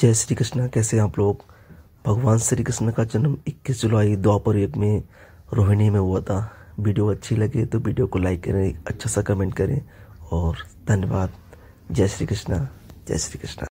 जय श्री कृष्णा कैसे आप लोग भगवान श्री कृष्ण का जन्म 21 जुलाई द्वापर युग में रोहिणी में हुआ था वीडियो अच्छी लगे तो वीडियो को लाइक करें अच्छा सा कमेंट करें और धन्यवाद जय श्री कृष्णा जय श्री कृष्णा